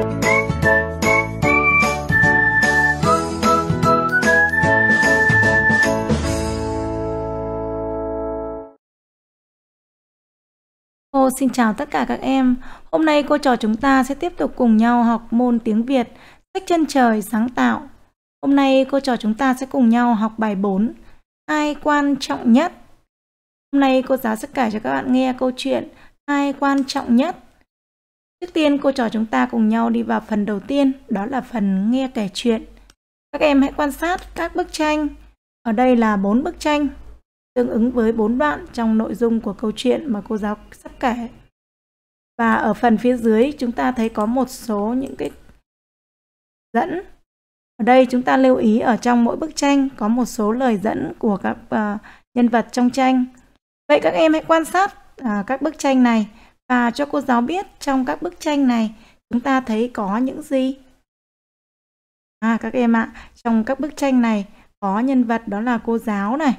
Cô xin chào tất cả các em. Hôm nay cô trò chúng ta sẽ tiếp tục cùng nhau học môn tiếng Việt, sách chân trời sáng tạo. Hôm nay cô trò chúng ta sẽ cùng nhau học bài 4, ai quan trọng nhất. Hôm nay cô giáo sẽ kể cho các bạn nghe câu chuyện ai quan trọng nhất Trước tiên cô trò chúng ta cùng nhau đi vào phần đầu tiên, đó là phần nghe kể chuyện. Các em hãy quan sát các bức tranh. Ở đây là bốn bức tranh, tương ứng với bốn đoạn trong nội dung của câu chuyện mà cô giáo sắp kể. Và ở phần phía dưới chúng ta thấy có một số những cái dẫn. Ở đây chúng ta lưu ý ở trong mỗi bức tranh có một số lời dẫn của các uh, nhân vật trong tranh. Vậy các em hãy quan sát uh, các bức tranh này và cho cô giáo biết trong các bức tranh này chúng ta thấy có những gì. À các em ạ, trong các bức tranh này có nhân vật đó là cô giáo này,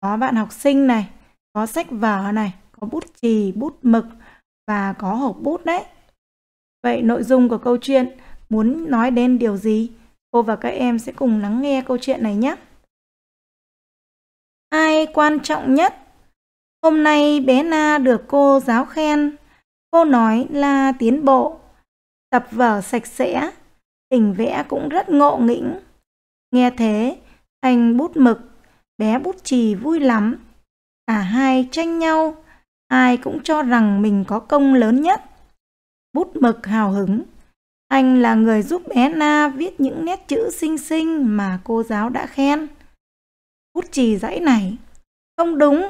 có bạn học sinh này, có sách vở này, có bút chì, bút mực và có hộp bút đấy. Vậy nội dung của câu chuyện muốn nói đến điều gì? Cô và các em sẽ cùng lắng nghe câu chuyện này nhé. Ai quan trọng nhất? Hôm nay bé Na được cô giáo khen. Cô nói là tiến bộ, tập vở sạch sẽ, hình vẽ cũng rất ngộ nghĩnh. Nghe thế, anh bút mực, bé bút chì vui lắm. Cả hai tranh nhau, ai cũng cho rằng mình có công lớn nhất. Bút mực hào hứng, anh là người giúp bé Na viết những nét chữ xinh xinh mà cô giáo đã khen. Bút chì dãy này, không đúng,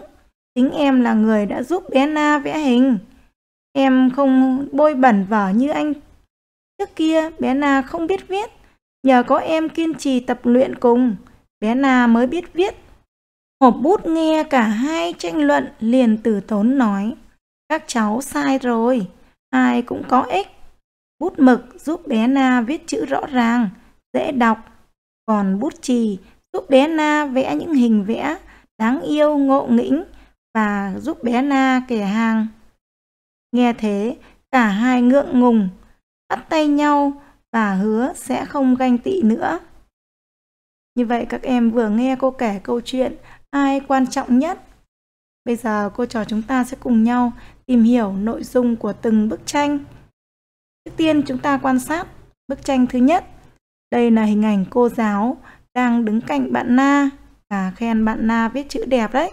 chính em là người đã giúp bé Na vẽ hình. Em không bôi bẩn vở như anh trước kia bé Na không biết viết. Nhờ có em kiên trì tập luyện cùng, bé Na mới biết viết. Hộp bút nghe cả hai tranh luận liền từ tốn nói. Các cháu sai rồi, ai cũng có ích. Bút mực giúp bé Na viết chữ rõ ràng, dễ đọc. Còn bút chì giúp bé Na vẽ những hình vẽ đáng yêu ngộ nghĩnh và giúp bé Na kể hàng. Nghe thế, cả hai ngượng ngùng, bắt tay nhau và hứa sẽ không ganh tị nữa. Như vậy các em vừa nghe cô kể câu chuyện ai quan trọng nhất. Bây giờ cô trò chúng ta sẽ cùng nhau tìm hiểu nội dung của từng bức tranh. Trước tiên chúng ta quan sát bức tranh thứ nhất. Đây là hình ảnh cô giáo đang đứng cạnh bạn Na và khen bạn Na viết chữ đẹp đấy.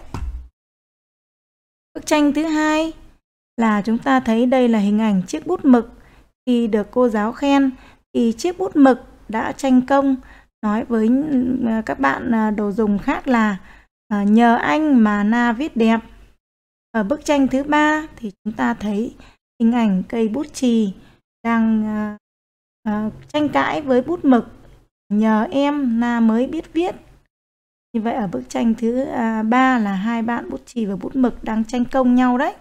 Bức tranh thứ hai là chúng ta thấy đây là hình ảnh chiếc bút mực. Khi được cô giáo khen thì chiếc bút mực đã tranh công nói với ờ, các bạn ờ, đồ dùng khác là ờ, nhờ anh mà na viết đẹp. Ở bức tranh thứ ba thì chúng ta thấy hình ảnh cây bút chì đang tranh cãi với bút mực nhờ em na mới biết viết như vậy ở bức tranh thứ ba là hai bạn bút chì và bút mực đang tranh công nhau đấy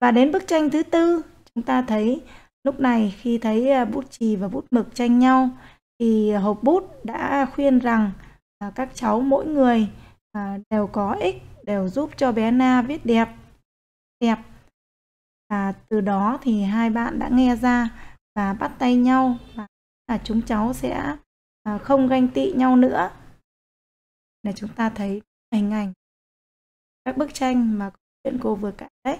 và đến bức tranh thứ tư, chúng ta thấy lúc này khi thấy à, bút chì và bút mực tranh nhau thì hộp bút đã khuyên rằng à, các cháu mỗi người à, đều có ích, đều giúp cho bé Na viết đẹp. Đẹp. Và từ đó thì hai bạn đã nghe ra và bắt tay nhau và là chúng cháu sẽ không ganh tị nhau nữa. Là chúng ta thấy hình ảnh các bức tranh mà chuyện cô vừa kể đấy.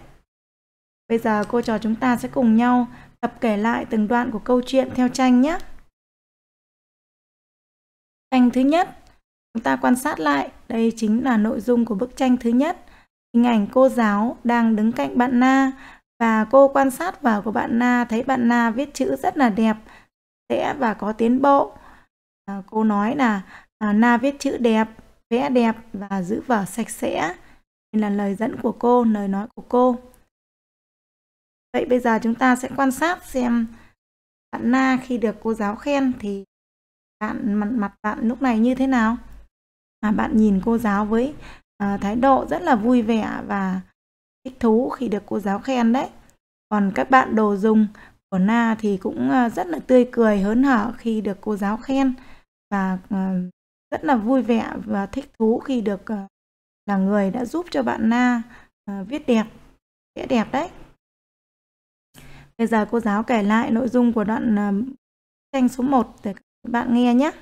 Bây giờ cô trò chúng ta sẽ cùng nhau tập kể lại từng đoạn của câu chuyện theo tranh nhé. Tranh thứ nhất, chúng ta quan sát lại, đây chính là nội dung của bức tranh thứ nhất. Hình ảnh cô giáo đang đứng cạnh bạn Na và cô quan sát vào của bạn Na thấy bạn Na viết chữ rất là đẹp, vẽ và có tiến bộ. À, cô nói là à, Na viết chữ đẹp, vẽ đẹp và giữ vở sạch sẽ. Đây là lời dẫn của cô, lời nói của cô. Vậy bây giờ chúng ta sẽ quan sát xem bạn Na khi được cô giáo khen thì bạn mặt mặt bạn lúc này như thế nào? À, bạn nhìn cô giáo với à, thái độ rất là vui vẻ và thích thú khi được cô giáo khen đấy. Còn các bạn đồ dùng của Na thì cũng à, rất là tươi cười hớn hở khi được cô giáo khen và à, rất là vui vẻ và thích thú khi được à, là người đã giúp cho bạn Na viết đẹp, vẽ đẹp đấy. Bây giờ cô giáo kể lại nội dung của đoạn à, tranh số 1 để các bạn nghe nhé.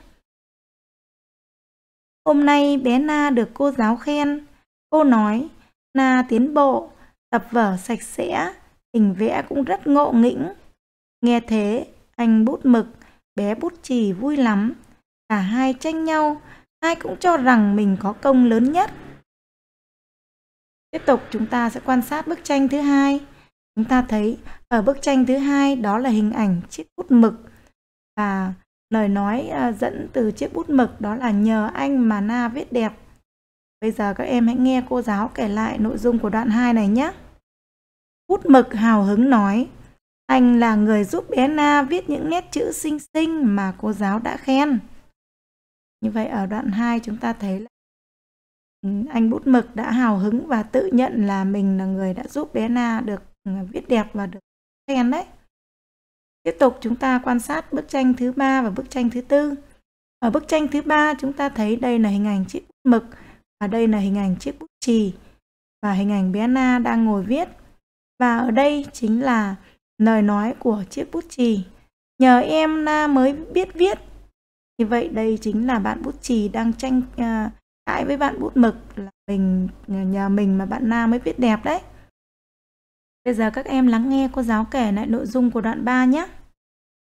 Hôm nay bé Na được cô giáo khen. Cô nói, Na tiến bộ, tập vở sạch sẽ, hình vẽ cũng rất ngộ nghĩnh. Nghe thế, anh bút mực, bé bút chì vui lắm. Cả hai tranh nhau, ai cũng cho rằng mình có công lớn nhất. Tiếp tục chúng ta sẽ quan sát bức tranh thứ hai. Chúng ta thấy ở bức tranh thứ hai đó là hình ảnh chiếc bút mực và lời nói ờ, dẫn từ chiếc bút mực đó là nhờ anh mà na viết đẹp bây giờ các em hãy nghe cô giáo kể lại nội dung của đoạn 2 này nhé bút mực hào hứng nói anh là người giúp bé na viết những nét chữ xinh xinh mà cô giáo đã khen như vậy ở đoạn 2 chúng ta thấy là ừ, anh bút mực đã hào hứng và tự nhận là mình là người đã giúp bé Na được ừ, viết đẹp và được đèn đấy tiếp tục chúng ta quan sát bức tranh thứ ba và bức tranh thứ tư ở bức tranh thứ ba chúng ta thấy đây là hình ảnh chiếc bút mực và đây là hình ảnh chiếc bút chì và hình ảnh bé na đang ngồi viết và ở đây chính là lời nói của chiếc bút chì nhờ em Na mới biết viết như vậy đây chính là bạn bút chì đang tranh à, cãi với bạn bút mực là mình à, nhờ mình mà bạn Na mới viết đẹp đấy Bây giờ các em lắng nghe cô giáo kể lại nội dung của đoạn 3 nhé.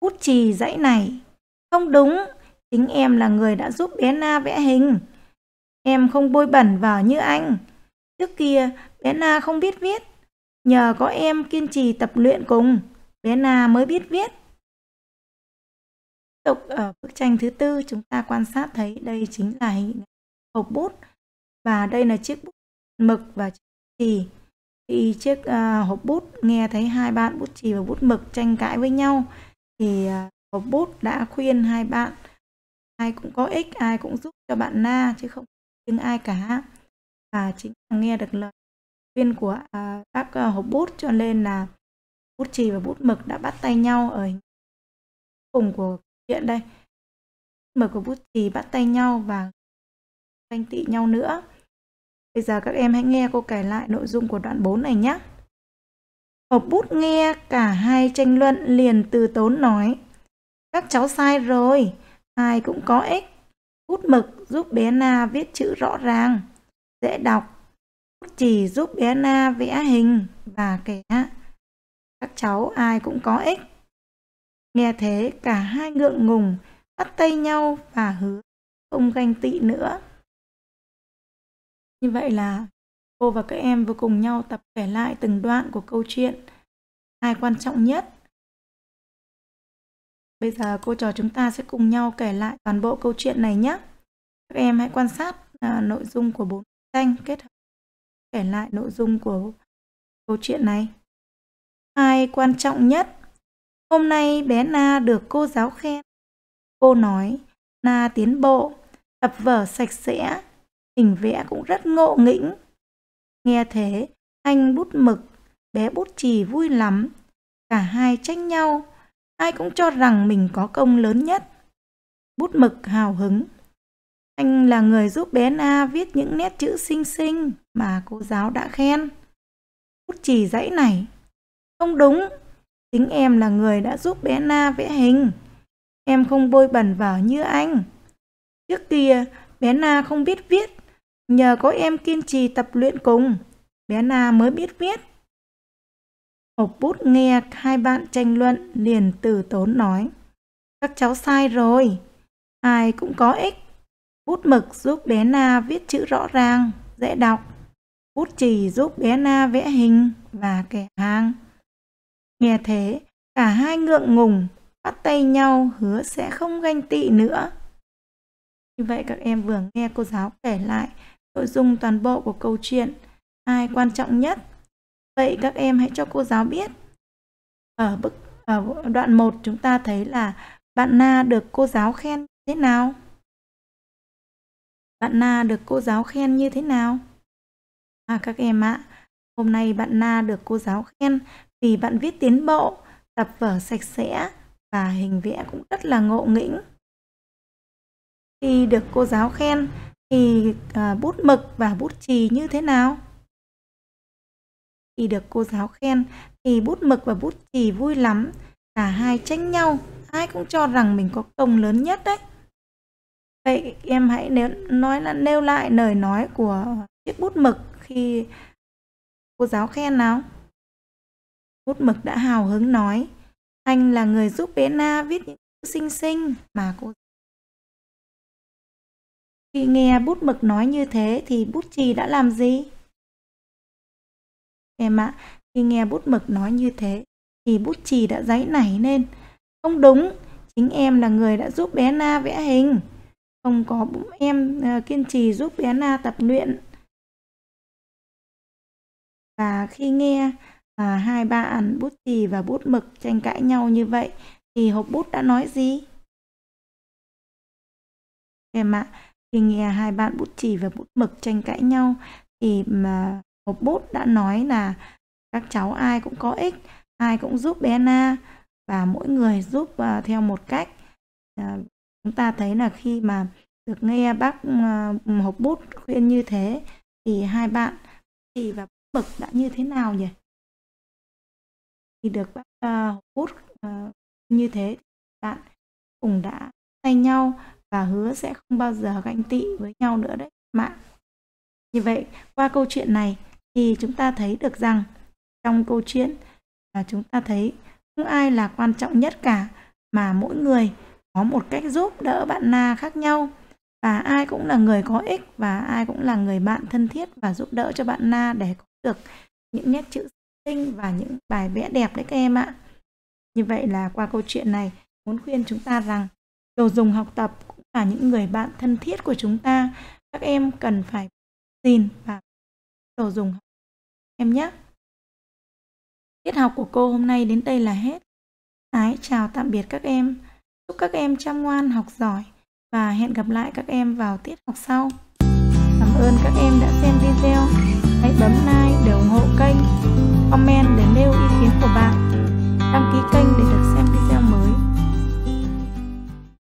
Bút chì dãy này. Không đúng, chính em là người đã giúp bé Na vẽ hình. Em không bôi bẩn vào như anh. Trước kia, bé Na không biết viết. Nhờ có em kiên trì tập luyện cùng, bé Na mới biết viết. Tiếp Tục ở bức tranh thứ tư, chúng ta quan sát thấy đây chính là hình hộp bút. Và đây là chiếc bút mực và chiếc chì khi chiếc à, hộp bút nghe thấy hai bạn bút chì và bút mực tranh cãi với nhau thì à, hộp bút đã khuyên hai bạn ai cũng có ích ai cũng giúp cho bạn na chứ không riêng ai cả và chính là nghe được lời khuyên của à, các à, hộp bút cho nên là bút chì và bút mực đã bắt tay nhau ở cùng của chuyện đây mực của bút chì bắt tay nhau và tranh tị nhau nữa Bây giờ các em hãy nghe cô kể lại nội dung của đoạn 4 này nhé. Hộp bút nghe cả hai tranh luận liền từ tốn nói. Các cháu sai rồi, ai cũng có ích. Bút mực giúp bé Na viết chữ rõ ràng, dễ đọc. Bút chì giúp bé Na vẽ hình và kẻ. Các cháu ai cũng có ích. Nghe thế cả hai ngượng ngùng, bắt tay nhau và hứa không ganh tị nữa. Như vậy là cô và các em vừa cùng nhau tập kể lại từng đoạn của câu chuyện hai quan trọng nhất. Bây giờ cô trò chúng ta sẽ cùng nhau kể lại toàn bộ câu chuyện này nhé. Các em hãy quan sát à, nội dung của bốn tranh kết hợp kể lại nội dung của câu chuyện này. Hai quan trọng nhất. Hôm nay bé Na được cô giáo khen. Cô nói, Na tiến bộ, tập vở sạch sẽ, hình vẽ cũng rất ngộ nghĩnh. Nghe thế, anh bút mực, bé bút chì vui lắm. Cả hai tranh nhau, ai cũng cho rằng mình có công lớn nhất. Bút mực hào hứng. Anh là người giúp bé Na viết những nét chữ xinh xinh mà cô giáo đã khen. Bút chì dãy này. Không đúng, chính em là người đã giúp bé Na vẽ hình. Em không bôi bẩn vào như anh. Trước kia, bé Na không biết viết Nhờ có em kiên trì tập luyện cùng, bé Na mới biết viết. Hộp bút nghe hai bạn tranh luận liền từ tốn nói. Các cháu sai rồi, ai cũng có ích. Bút mực giúp bé Na viết chữ rõ ràng, dễ đọc. Bút chì giúp bé Na vẽ hình và kẻ hàng. Nghe thế, cả hai ngượng ngùng, bắt tay nhau hứa sẽ không ganh tị nữa. Như vậy các em vừa nghe cô giáo kể lại nội dung toàn bộ của câu chuyện ai quan trọng nhất. Vậy các em hãy cho cô giáo biết. Ở bức ở đoạn 1 chúng ta thấy là bạn Na được cô giáo khen thế nào? Bạn Na được cô giáo khen như thế nào? À các em ạ, à, hôm nay bạn Na được cô giáo khen vì bạn viết tiến bộ, tập vở sạch sẽ và hình vẽ cũng rất là ngộ nghĩnh. Khi được cô giáo khen thì à, bút mực và bút chì như thế nào? Khi được cô giáo khen thì bút mực và bút chì vui lắm, cả hai tranh nhau, ai cũng cho rằng mình có công lớn nhất đấy. Vậy em hãy nếu nói là nêu lại lời nói của chiếc bút mực khi cô giáo khen nào. Bút mực đã hào hứng nói, anh là người giúp bé Na viết những chữ xinh xinh mà cô khi nghe bút mực nói như thế thì bút chì đã làm gì? Em ạ, à, khi nghe bút mực nói như thế thì bút chì đã giấy nảy lên. Không đúng, chính em là người đã giúp bé Na vẽ hình. Không có em ờ, kiên trì giúp bé Na tập luyện. Và khi nghe à, hai bạn bút chì và bút mực tranh cãi nhau như vậy thì hộp bút đã nói gì? Em ạ, à, khi nghe hai bạn bút chì và bút mực tranh cãi nhau thì mà hộp bút đã nói là các cháu ai cũng có ích, ai cũng giúp bé Na và mỗi người giúp uh, theo một cách. Uh, chúng ta thấy là khi mà được nghe bác uh, à, hộp bút khuyên như thế thì hai bạn thì và bực đã như thế nào nhỉ? Thì được bác uh, hộp bút uh, như thế bạn cũng đã tay nhau và hứa sẽ không bao giờ ganh tị với nhau nữa đấy mạ như vậy qua câu chuyện này thì chúng ta thấy được rằng trong câu chuyện là chúng ta thấy không ai là quan trọng nhất cả mà mỗi người có một cách giúp đỡ bạn na khác nhau và ai cũng là người có ích và ai cũng là người bạn thân thiết và giúp đỡ cho bạn na để có được những nét chữ tinh và những bài vẽ đẹp đấy các em ạ như vậy là qua câu chuyện này muốn khuyên chúng ta rằng đồ dùng học tập là những người bạn thân thiết của chúng ta các em cần phải gìn và đồ dùng em nhé tiết học của cô hôm nay đến đây là hết ái chào tạm biệt các em chúc các em chăm ngoan học giỏi và hẹn gặp lại các em vào tiết học sau cảm ơn các em đã xem video hãy bấm like để ủng hộ kênh comment để nêu ý kiến của bạn đăng ký kênh để được xem